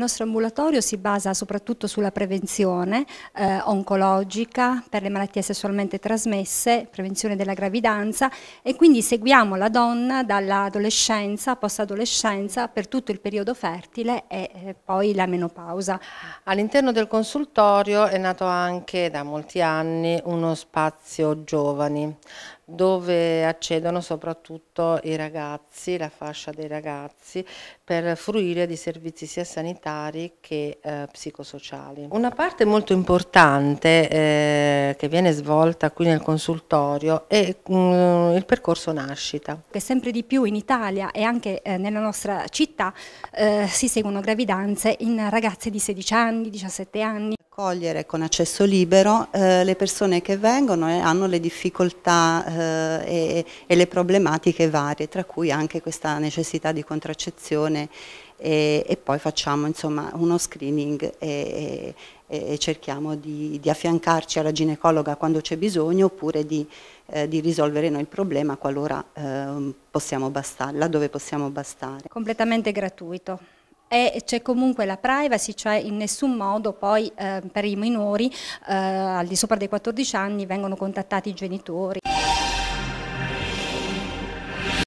nostro ambulatorio si basa soprattutto sulla prevenzione eh, oncologica per le malattie sessualmente trasmesse, prevenzione della gravidanza e quindi seguiamo la donna dall'adolescenza, post-adolescenza, per tutto il periodo fertile e eh, poi la menopausa. All'interno del consultorio è nato anche da molti anni uno spazio giovani dove accedono soprattutto i ragazzi, la fascia dei ragazzi, per fruire di servizi sia sanitari che eh, psicosociali. Una parte molto importante eh, che viene svolta qui nel consultorio è mh, mm, il percorso nascita. Che sempre di più in Italia e anche eh, nella nostra città eh, si seguono gravidanze in ragazze di 16 anni, 17 anni accogliere con accesso libero eh, le persone che vengono e hanno le difficoltà eh, e, e, le problematiche varie, tra cui anche questa necessità di contraccezione e, e poi facciamo insomma, uno screening e, e cerchiamo di, di, affiancarci alla ginecologa quando c'è bisogno oppure di, eh, di, risolvere noi il problema qualora eh, possiamo bastare, laddove possiamo bastare. Completamente gratuito e c'è comunque la privacy, cioè in nessun modo poi eh, per i minori eh, al di sopra dei 14 anni vengono contattati i genitori.